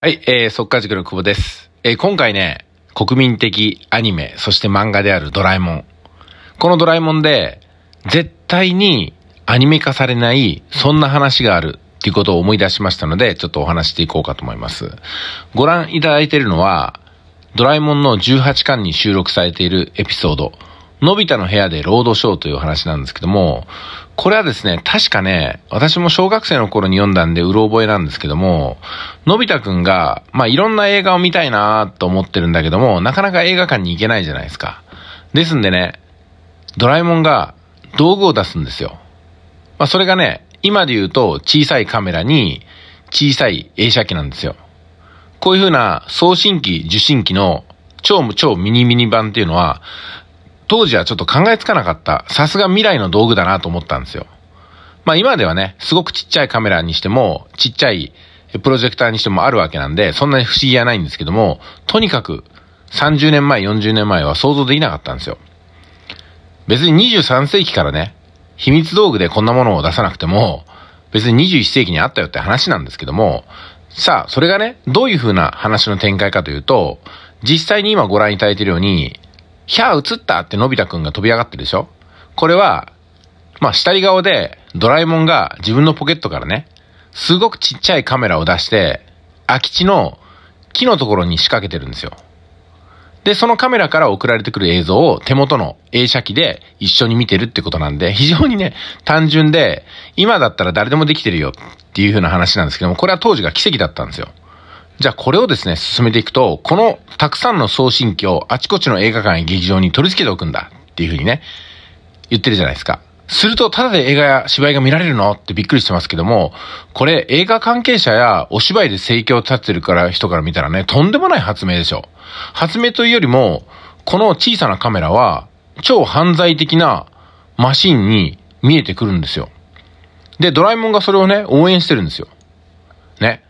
はい、えー、速稼塾の久保です。えー、今回ね、国民的アニメ、そして漫画であるドラえもん。このドラえもんで、絶対にアニメ化されない、そんな話があるっていうことを思い出しましたので、ちょっとお話していこうかと思います。ご覧いただいているのは、ドラえもんの18巻に収録されているエピソード、のび太の部屋でロードショーという話なんですけども、これはですね、確かね、私も小学生の頃に読んだんで、うろ覚えなんですけども、のび太くんが、まあ、いろんな映画を見たいなと思ってるんだけども、なかなか映画館に行けないじゃないですか。ですんでね、ドラえもんが道具を出すんですよ。まあ、それがね、今で言うと小さいカメラに小さい映写機なんですよ。こういう風な送信機、受信機の超超ミニミニ版っていうのは、当時はちょっと考えつかなかった、さすが未来の道具だなと思ったんですよ。まあ今ではね、すごくちっちゃいカメラにしても、ちっちゃいプロジェクターにしてもあるわけなんで、そんなに不思議はないんですけども、とにかく30年前、40年前は想像できなかったんですよ。別に23世紀からね、秘密道具でこんなものを出さなくても、別に21世紀にあったよって話なんですけども、さあ、それがね、どういう風な話の展開かというと、実際に今ご覧いただいているように、ひゃー映ったってのび太くんが飛び上がってるでしょこれは、まあ、下り顔でドラえもんが自分のポケットからね、すごくちっちゃいカメラを出して、空き地の木のところに仕掛けてるんですよ。で、そのカメラから送られてくる映像を手元の映写機で一緒に見てるってことなんで、非常にね、単純で、今だったら誰でもできてるよっていう風な話なんですけども、これは当時が奇跡だったんですよ。じゃあこれをですね、進めていくと、このたくさんの送信機をあちこちの映画館や劇場に取り付けておくんだっていうふうにね、言ってるじゃないですか。すると、ただで映画や芝居が見られるのってびっくりしてますけども、これ映画関係者やお芝居で生計を立ってるから人から見たらね、とんでもない発明でしょ。発明というよりも、この小さなカメラは、超犯罪的なマシンに見えてくるんですよ。で、ドラえもんがそれをね、応援してるんですよ。ね。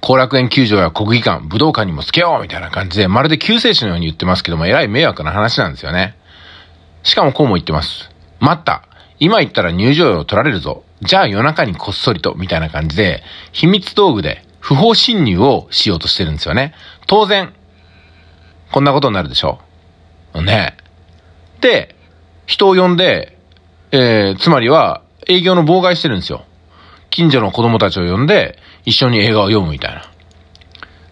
後楽園球場や国技館、武道館にもつけようみたいな感じで、まるで救世主のように言ってますけども、えらい迷惑な話なんですよね。しかもこうも言ってます。待った。今行ったら入場料取られるぞ。じゃあ夜中にこっそりと、みたいな感じで、秘密道具で不法侵入をしようとしてるんですよね。当然、こんなことになるでしょう。ねで、人を呼んで、えー、つまりは営業の妨害してるんですよ。近所の子供たちを呼んで、一緒に映画を読むみたいな。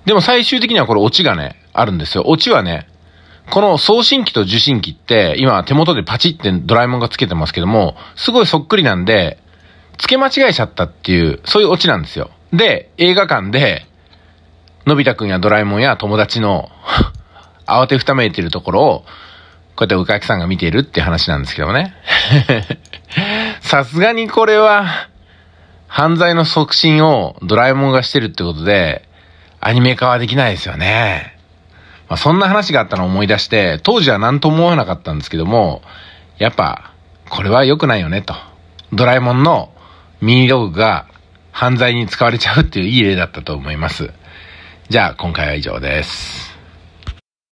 でも最終的にはこれオチがね、あるんですよ。オチはね、この送信機と受信機って、今手元でパチってドラえもんがつけてますけども、すごいそっくりなんで、付け間違えちゃったっていう、そういうオチなんですよ。で、映画館で、のび太くんやドラえもんや友達の 慌てふためいてるところを、こうやってお客さんが見ているって話なんですけどもね。さすがにこれは、犯罪の促進をドラえもんがしてるってことで、アニメ化はできないですよね。まあ、そんな話があったのを思い出して、当時は何とも思わなかったんですけども、やっぱ、これは良くないよね、と。ドラえもんのミニ道具が犯罪に使われちゃうっていういい例だったと思います。じゃあ、今回は以上です。